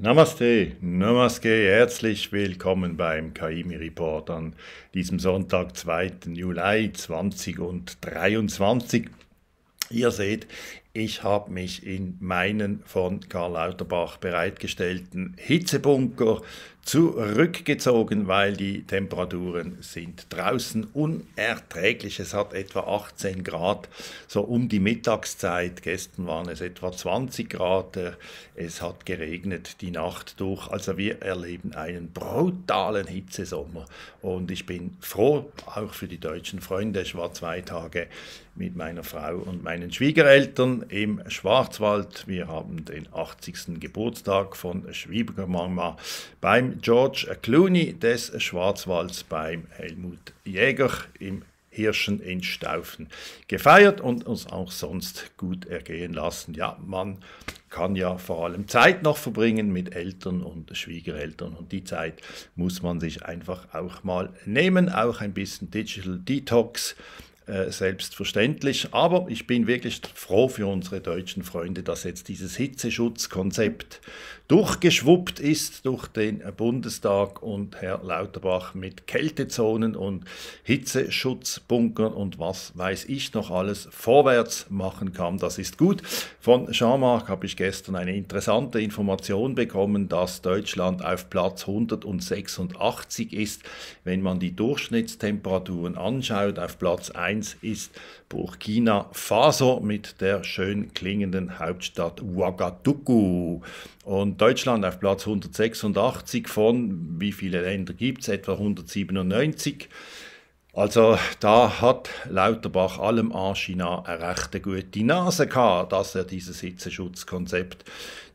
Namaste, Namaste, herzlich willkommen beim Kaimi Report an diesem Sonntag, 2. Juli 2023. Ihr seht, ich habe mich in meinen von Karl Lauterbach bereitgestellten Hitzebunker zurückgezogen, weil die Temperaturen sind draußen unerträglich. Es hat etwa 18 Grad, so um die Mittagszeit. Gestern waren es etwa 20 Grad. Äh, es hat geregnet die Nacht durch. Also wir erleben einen brutalen Hitzesommer. Und ich bin froh, auch für die deutschen Freunde. Ich war zwei Tage mit meiner Frau und meinen Schwiegereltern im Schwarzwald. Wir haben den 80. Geburtstag von Schwiegermama beim George Clooney des Schwarzwalds beim Helmut Jäger im Hirschen in Staufen gefeiert und uns auch sonst gut ergehen lassen. Ja, man kann ja vor allem Zeit noch verbringen mit Eltern und Schwiegereltern und die Zeit muss man sich einfach auch mal nehmen, auch ein bisschen Digital Detox äh, selbstverständlich. Aber ich bin wirklich froh für unsere deutschen Freunde, dass jetzt dieses Hitzeschutzkonzept durchgeschwuppt ist durch den Bundestag und Herr Lauterbach mit Kältezonen und Hitzeschutzbunkern und was weiß ich noch alles vorwärts machen kann. Das ist gut. Von Jean-Marc habe ich gestern eine interessante Information bekommen, dass Deutschland auf Platz 186 ist, wenn man die Durchschnittstemperaturen anschaut, auf Platz 1 Eins ist Burkina Faso mit der schön klingenden Hauptstadt Ouagadougou. Und Deutschland auf Platz 186 von, wie viele Länder gibt es, etwa 197. Also da hat Lauterbach allem an China eine rechte gute Nase gehabt, dass er dieses Hitzeschutzkonzept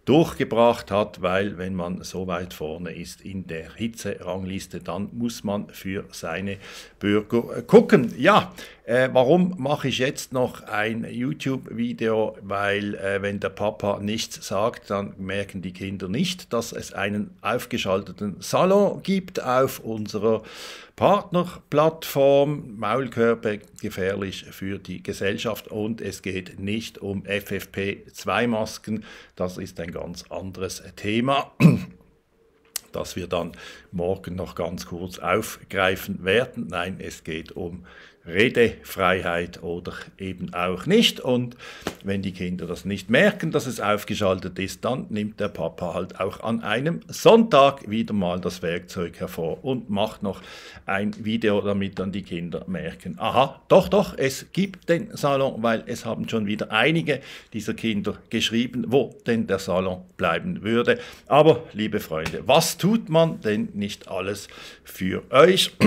durchgebracht hat, weil wenn man so weit vorne ist in der Hitzerangliste, dann muss man für seine Bürger äh, gucken. Ja, äh, warum mache ich jetzt noch ein YouTube-Video? Weil äh, wenn der Papa nichts sagt, dann merken die Kinder nicht, dass es einen aufgeschalteten Salon gibt auf unserer Partnerplattform. Maulkörbe gefährlich für die Gesellschaft und es geht nicht um FFP2-Masken. Das ist ein ganz anderes Thema. das wir dann morgen noch ganz kurz aufgreifen werden. Nein, es geht um Redefreiheit oder eben auch nicht. Und wenn die Kinder das nicht merken, dass es aufgeschaltet ist, dann nimmt der Papa halt auch an einem Sonntag wieder mal das Werkzeug hervor und macht noch ein Video, damit dann die Kinder merken, aha, doch, doch, es gibt den Salon, weil es haben schon wieder einige dieser Kinder geschrieben, wo denn der Salon bleiben würde. Aber, liebe Freunde, was tut man denn nicht alles für euch?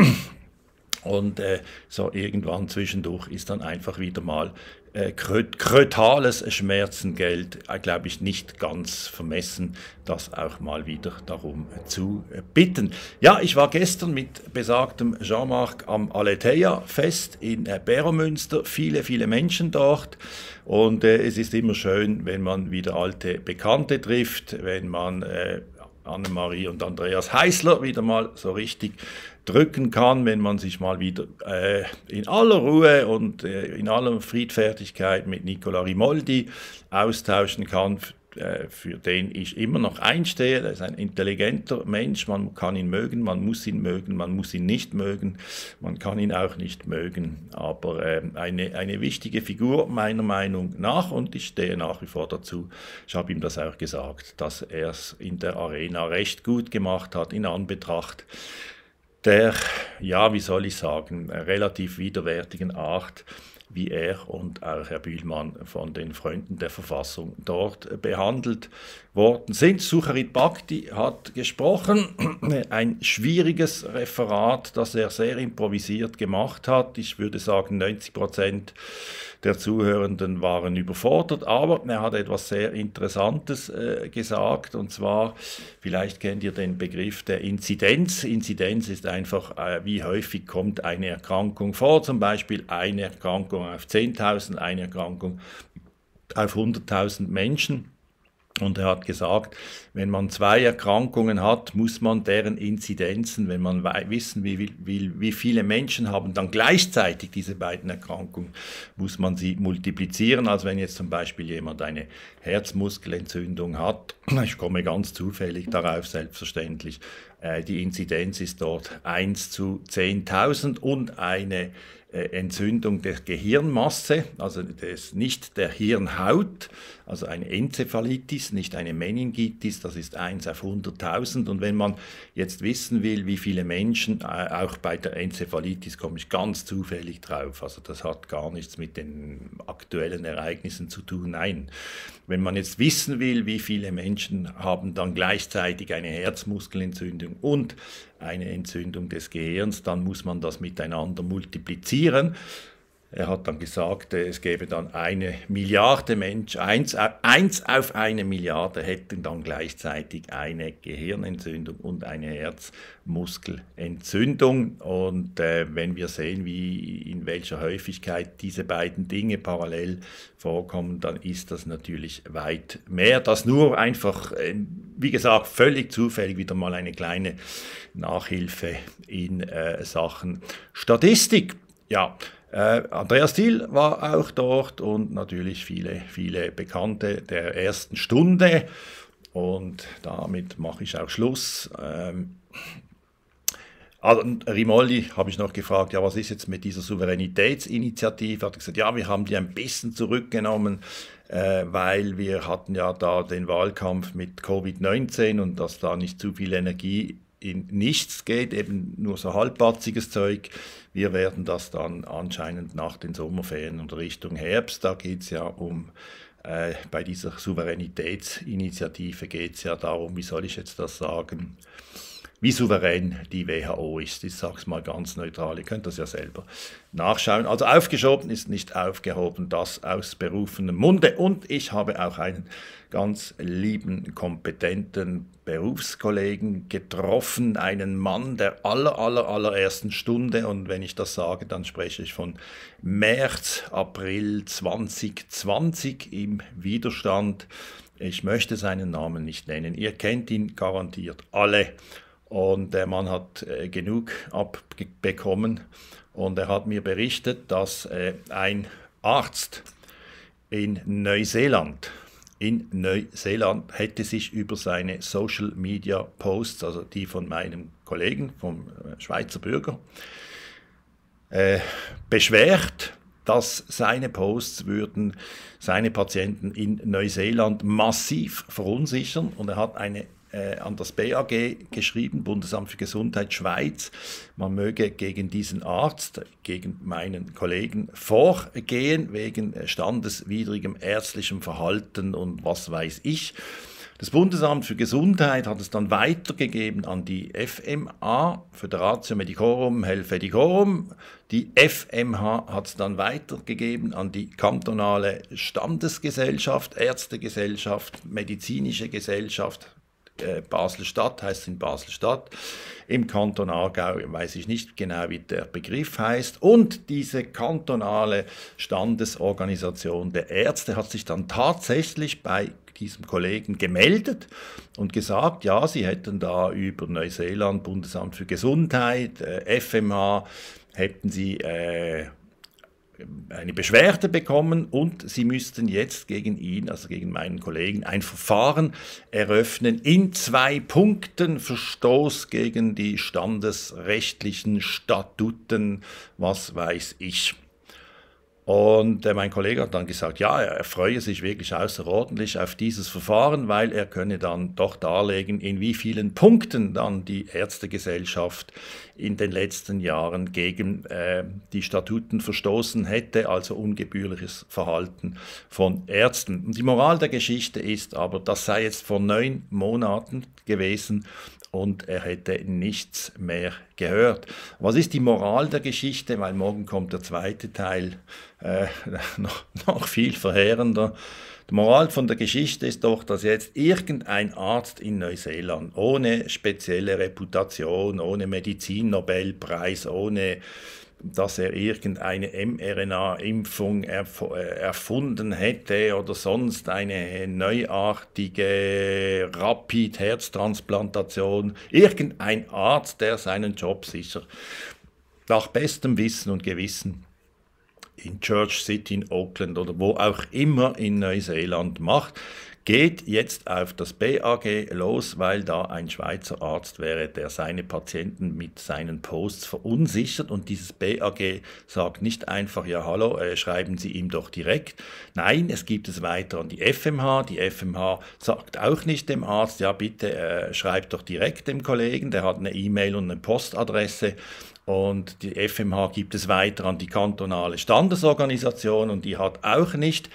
Und äh, so irgendwann zwischendurch ist dann einfach wieder mal äh, krötales Schmerzengeld, äh, glaube ich, nicht ganz vermessen, das auch mal wieder darum äh, zu äh, bitten. Ja, ich war gestern mit besagtem Jean-Marc am Aletheia-Fest in äh, Beromünster. Viele, viele Menschen dort. Und äh, es ist immer schön, wenn man wieder alte Bekannte trifft, wenn man Annemarie und Andreas Heißler wieder mal so richtig drücken kann, wenn man sich mal wieder äh, in aller Ruhe und äh, in aller Friedfertigkeit mit Nicola Rimoldi austauschen kann, äh, für den ich immer noch einstehe. Er ist ein intelligenter Mensch, man kann ihn mögen, man muss ihn mögen, man muss ihn nicht mögen, man kann ihn auch nicht mögen, aber ähm, eine, eine wichtige Figur meiner Meinung nach und ich stehe nach wie vor dazu. Ich habe ihm das auch gesagt, dass er es in der Arena recht gut gemacht hat in Anbetracht der, ja, wie soll ich sagen, relativ widerwärtigen Art, wie er und auch Herr Bühlmann von den Freunden der Verfassung dort behandelt worden sind. Sucharit Bhakti hat gesprochen, ein schwieriges Referat, das er sehr improvisiert gemacht hat. Ich würde sagen, 90 Prozent der Zuhörenden waren überfordert, aber er hat etwas sehr Interessantes äh, gesagt und zwar, vielleicht kennt ihr den Begriff der Inzidenz. Inzidenz ist einfach, äh, wie häufig kommt eine Erkrankung vor, zum Beispiel eine Erkrankung Erkrankung auf 10.000, eine Erkrankung auf 100.000 Menschen. Und er hat gesagt, wenn man zwei Erkrankungen hat, muss man deren Inzidenzen, wenn man wissen will, wie, wie viele Menschen haben dann gleichzeitig diese beiden Erkrankungen, muss man sie multiplizieren. Also wenn jetzt zum Beispiel jemand eine Herzmuskelentzündung hat, ich komme ganz zufällig darauf, selbstverständlich, äh, die Inzidenz ist dort 1 zu 10.000 und eine äh, Entzündung der Gehirnmasse, also des, nicht der Hirnhaut, also eine Enzephalitis, nicht eine Meningitis, das ist 1 auf 100.000. Und wenn man jetzt wissen will, wie viele Menschen, äh, auch bei der Enzephalitis komme ich ganz zufällig drauf, also das hat gar nichts mit den aktuellen Ereignissen zu tun, nein. Wenn man jetzt wissen will, wie viele Menschen haben dann gleichzeitig eine Herzmuskelentzündung und eine Entzündung des Gehirns, dann muss man das miteinander multiplizieren. Er hat dann gesagt, äh, es gäbe dann eine Milliarde Menschen, eins, äh, eins auf eine Milliarde hätten dann gleichzeitig eine Gehirnentzündung und eine Herzmuskelentzündung. Und äh, wenn wir sehen, wie, in welcher Häufigkeit diese beiden Dinge parallel vorkommen, dann ist das natürlich weit mehr. Das nur einfach, äh, wie gesagt, völlig zufällig wieder mal eine kleine Nachhilfe in äh, Sachen Statistik. Ja, äh, Andreas Thiel war auch dort und natürlich viele, viele Bekannte der ersten Stunde. Und damit mache ich auch Schluss. Ähm, also, Rimoldi habe ich noch gefragt, ja, was ist jetzt mit dieser Souveränitätsinitiative? Er Hat gesagt, ja, wir haben die ein bisschen zurückgenommen, äh, weil wir hatten ja da den Wahlkampf mit Covid-19 und dass da nicht zu viel Energie in nichts geht, eben nur so halbpatziges Zeug. Wir werden das dann anscheinend nach den Sommerferien und Richtung Herbst, da geht es ja um, äh, bei dieser Souveränitätsinitiative geht es ja darum, wie soll ich jetzt das sagen, wie souverän die WHO ist. Ich sage es mal ganz neutral, ihr könnt das ja selber nachschauen. Also aufgeschoben ist nicht aufgehoben, das aus berufenem Munde. Und ich habe auch einen ganz lieben, kompetenten Berufskollegen getroffen, einen Mann der aller, aller, allerersten Stunde. Und wenn ich das sage, dann spreche ich von März, April 2020 im Widerstand. Ich möchte seinen Namen nicht nennen. Ihr kennt ihn garantiert alle. Und der Mann hat äh, genug abbekommen. Und er hat mir berichtet, dass äh, ein Arzt in Neuseeland, in Neuseeland hätte sich über seine Social Media Posts, also die von meinem Kollegen, vom äh, Schweizer Bürger, äh, beschwert, dass seine Posts würden seine Patienten in Neuseeland massiv verunsichern und er hat eine äh, an das BAG geschrieben, Bundesamt für Gesundheit Schweiz, man möge gegen diesen Arzt, gegen meinen Kollegen vorgehen wegen äh, standeswidrigem ärztlichem Verhalten und was weiß ich. Das Bundesamt für Gesundheit hat es dann weitergegeben an die FMA, Föderatio Medicorum Helveticorum. Die FMH hat es dann weitergegeben an die kantonale Standesgesellschaft, Ärztegesellschaft, Medizinische Gesellschaft, äh, Basel-Stadt heißt es in Basel-Stadt. Im Kanton Aargau weiß ich nicht genau, wie der Begriff heißt. Und diese kantonale Standesorganisation der Ärzte hat sich dann tatsächlich bei diesem Kollegen gemeldet und gesagt, ja, sie hätten da über Neuseeland, Bundesamt für Gesundheit, äh, FMH, hätten sie äh, eine Beschwerde bekommen und sie müssten jetzt gegen ihn, also gegen meinen Kollegen, ein Verfahren eröffnen in zwei Punkten Verstoß gegen die standesrechtlichen Statuten, was weiß ich. Und äh, mein Kollege hat dann gesagt, ja, er, er freue sich wirklich außerordentlich auf dieses Verfahren, weil er könne dann doch darlegen, in wie vielen Punkten dann die Ärztegesellschaft in den letzten Jahren gegen äh, die Statuten verstoßen hätte, also ungebührliches Verhalten von Ärzten. Und die Moral der Geschichte ist aber, das sei jetzt vor neun Monaten gewesen und er hätte nichts mehr gehört. Was ist die Moral der Geschichte? Weil morgen kommt der zweite Teil, äh, noch, noch viel verheerender. Die Moral von der Geschichte ist doch, dass jetzt irgendein Arzt in Neuseeland ohne spezielle Reputation, ohne Medizinnobelpreis, nobelpreis ohne dass er irgendeine mRNA-Impfung erf äh, erfunden hätte oder sonst eine neuartige Rapid-Herztransplantation. Irgendein Arzt, der seinen Job sicher nach bestem Wissen und Gewissen in Church City in Auckland oder wo auch immer in Neuseeland macht. Geht jetzt auf das BAG los, weil da ein Schweizer Arzt wäre, der seine Patienten mit seinen Posts verunsichert und dieses BAG sagt nicht einfach, ja hallo, äh, schreiben Sie ihm doch direkt. Nein, es gibt es weiter an die FMH. Die FMH sagt auch nicht dem Arzt, ja bitte äh, schreibt doch direkt dem Kollegen, der hat eine E-Mail und eine Postadresse. Und die FMH gibt es weiter an die kantonale Standesorganisation und die hat auch nicht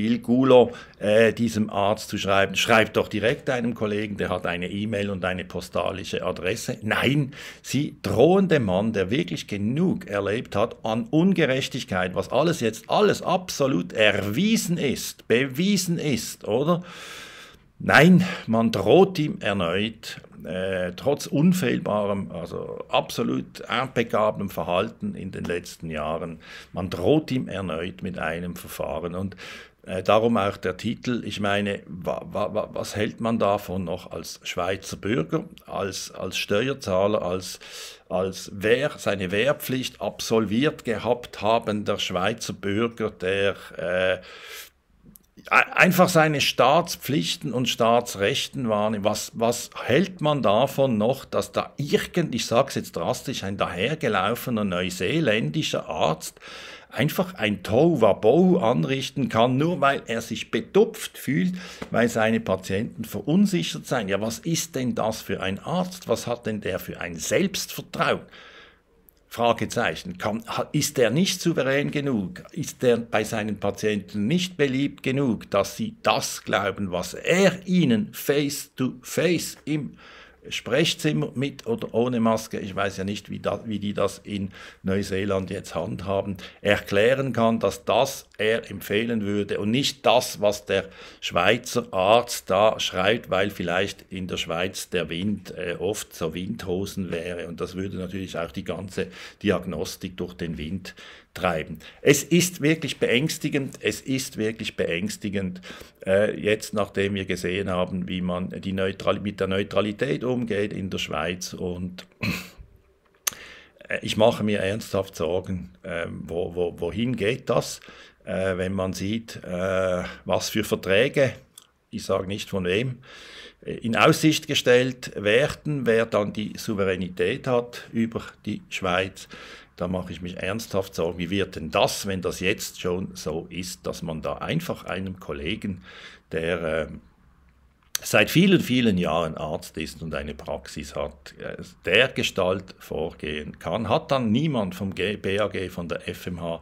Il Gulo äh, diesem Arzt zu schreiben, schreibt doch direkt einem Kollegen, der hat eine E-Mail und eine postalische Adresse. Nein, sie drohen dem Mann, der wirklich genug erlebt hat an Ungerechtigkeit, was alles jetzt, alles absolut erwiesen ist, bewiesen ist, oder? Nein, man droht ihm erneut, äh, trotz unfehlbarem, also absolut impeckablem Verhalten in den letzten Jahren, man droht ihm erneut mit einem Verfahren. Und äh, darum auch der Titel. Ich meine, wa, wa, was hält man davon noch als Schweizer Bürger, als, als Steuerzahler, als, als Wehr, seine Wehrpflicht absolviert gehabt haben, der Schweizer Bürger, der äh, einfach seine Staatspflichten und Staatsrechten wahrnehmen. Was, was hält man davon noch, dass da irgend, ich sage es jetzt drastisch, ein dahergelaufener neuseeländischer Arzt einfach ein Towabo anrichten kann, nur weil er sich betupft fühlt, weil seine Patienten verunsichert seien. Ja, was ist denn das für ein Arzt? Was hat denn der für ein Selbstvertrauen? Fragezeichen. Kann, ist er nicht souverän genug? Ist er bei seinen Patienten nicht beliebt genug, dass sie das glauben, was er ihnen face to face im Sprechzimmer mit oder ohne Maske, ich weiß ja nicht, wie, da, wie die das in Neuseeland jetzt handhaben, erklären kann, dass das er empfehlen würde und nicht das, was der Schweizer Arzt da schreibt, weil vielleicht in der Schweiz der Wind äh, oft so Windhosen wäre und das würde natürlich auch die ganze Diagnostik durch den Wind treiben. Es ist wirklich beängstigend, es ist wirklich beängstigend, äh, jetzt nachdem wir gesehen haben, wie man die mit der Neutralität umgeht in der Schweiz und äh, ich mache mir ernsthaft Sorgen, äh, wo, wo, wohin geht das, äh, wenn man sieht, äh, was für Verträge, ich sage nicht von wem, äh, in Aussicht gestellt werden, wer dann die Souveränität hat über die Schweiz da mache ich mich ernsthaft Sorgen, wie wird denn das, wenn das jetzt schon so ist, dass man da einfach einem Kollegen, der äh, seit vielen, vielen Jahren Arzt ist und eine Praxis hat, äh, der Gestalt vorgehen kann, hat dann niemand vom BAG, von der FMH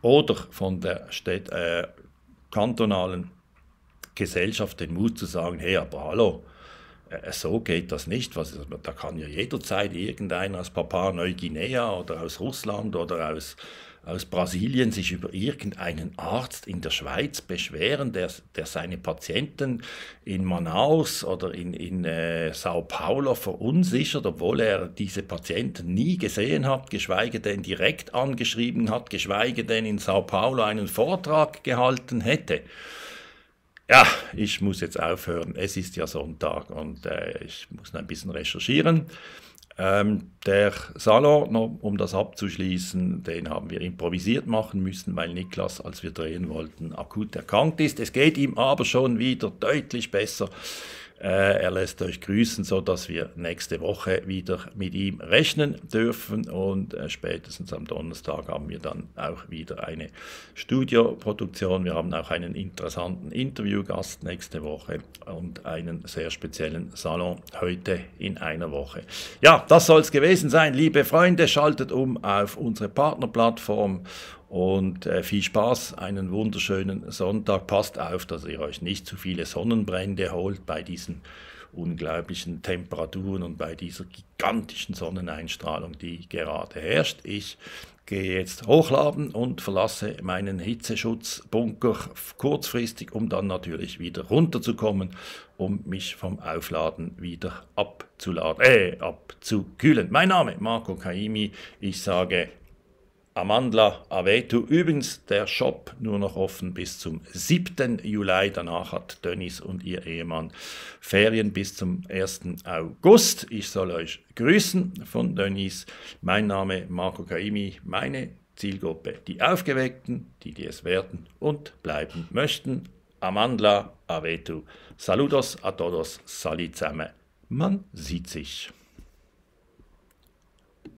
oder von der Städt, äh, kantonalen Gesellschaft den Mut zu sagen, hey, aber hallo, äh, so geht das nicht. Was, da kann ja jederzeit irgendeiner aus Papua-Neuguinea oder aus Russland oder aus, aus Brasilien sich über irgendeinen Arzt in der Schweiz beschweren, der, der seine Patienten in Manaus oder in, in äh, Sao Paulo verunsichert, obwohl er diese Patienten nie gesehen hat, geschweige denn direkt angeschrieben hat, geschweige denn in Sao Paulo einen Vortrag gehalten hätte ja, ich muss jetzt aufhören, es ist ja Sonntag und äh, ich muss noch ein bisschen recherchieren. Ähm, der Salon, um das abzuschließen, den haben wir improvisiert machen müssen, weil Niklas, als wir drehen wollten, akut erkrankt ist. Es geht ihm aber schon wieder deutlich besser. Äh, er lässt euch grüßen, sodass wir nächste Woche wieder mit ihm rechnen dürfen. Und äh, spätestens am Donnerstag haben wir dann auch wieder eine Studioproduktion. Wir haben auch einen interessanten Interviewgast nächste Woche und einen sehr speziellen Salon heute in einer Woche. Ja, das soll es gewesen sein. Liebe Freunde, schaltet um auf unsere Partnerplattform und äh, viel Spaß, einen wunderschönen Sonntag. Passt auf, dass ihr euch nicht zu viele Sonnenbrände holt bei diesen unglaublichen Temperaturen und bei dieser gigantischen Sonneneinstrahlung, die gerade herrscht. Ich gehe jetzt hochladen und verlasse meinen Hitzeschutzbunker kurzfristig, um dann natürlich wieder runterzukommen, um mich vom Aufladen wieder abzuladen, äh, abzukühlen. Mein Name Marco Kaimi. Ich sage Amandla Avetu. Übrigens der Shop nur noch offen bis zum 7. Juli. Danach hat Dennis und ihr Ehemann Ferien bis zum 1. August. Ich soll euch grüßen von Dennis. Mein Name Marco Kaimi. Meine Zielgruppe, die Aufgeweckten, die, die es werden und bleiben möchten. Amandla Avetu. Saludos a todos. salizame. Man sieht sich.